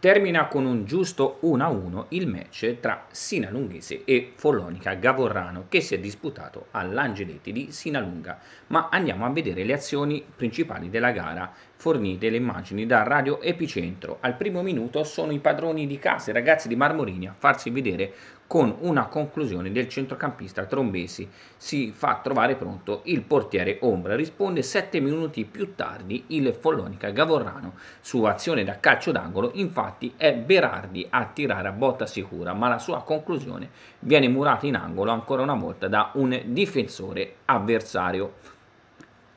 Termina con un giusto 1-1 il match tra Sinalunghese e Follonica Gavorrano che si è disputato all'Angeletti di Sinalunga, ma andiamo a vedere le azioni principali della gara fornite le immagini da Radio Epicentro. Al primo minuto sono i padroni di casa, i ragazzi di Marmorini a farsi vedere con una conclusione del centrocampista Trombesi. Si fa trovare pronto il portiere Ombra, risponde sette minuti più tardi il Follonica Gavorrano. Su azione da calcio d'angolo infatti è Berardi a tirare a botta sicura, ma la sua conclusione viene murata in angolo ancora una volta da un difensore avversario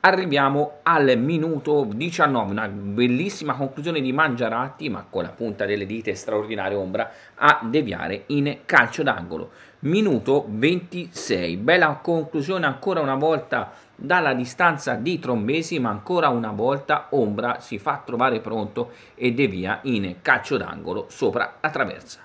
arriviamo al minuto 19, una bellissima conclusione di Mangiaratti, ma con la punta delle dita straordinaria ombra a deviare in calcio d'angolo. Minuto 26, bella conclusione ancora una volta dalla distanza di Trombesi, ma ancora una volta Ombra si fa trovare pronto e devia in calcio d'angolo sopra la traversa.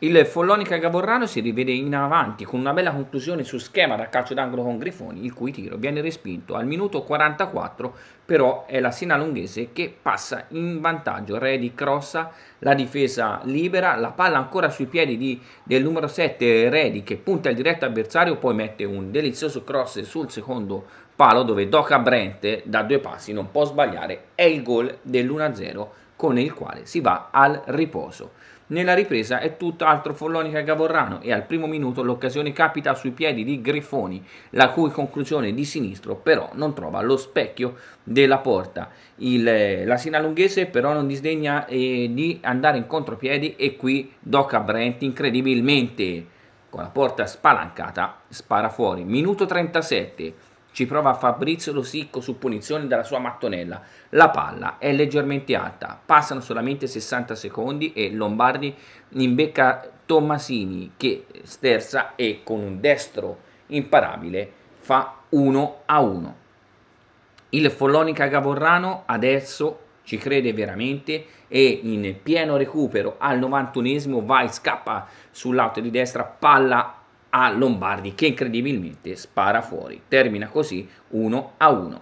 Il Follonica Gavorrano si rivede in avanti con una bella conclusione su schema da calcio d'angolo con Grifoni, il cui tiro viene respinto al minuto 44, però è la Sinalunghese che passa in vantaggio. Redi crossa, la difesa libera, la palla ancora sui piedi di, del numero 7 Redi che punta il diretto avversario, poi mette un delizioso cross sul secondo palo dove Doca Brente da due passi non può sbagliare, è il gol dell'1-0 con il quale si va al riposo. Nella ripresa è tutt'altro Follonica che Gavorrano e al primo minuto l'occasione capita sui piedi di Grifoni, la cui conclusione di sinistro però non trova lo specchio della porta. Il, eh, la Sinalunghese però non disdegna eh, di andare in contropiedi e qui Doca Brent incredibilmente con la porta spalancata spara fuori. Minuto 37 ci prova Fabrizio Losicco su punizione dalla sua mattonella. La palla è leggermente alta, passano solamente 60 secondi e Lombardi imbecca Tommasini che sterza e con un destro imparabile fa 1 a 1. Il Follonica Gavorrano adesso ci crede veramente e in pieno recupero al 91esimo va e scappa sul lato di destra, palla a Lombardi che incredibilmente spara fuori. Termina così 1 a 1.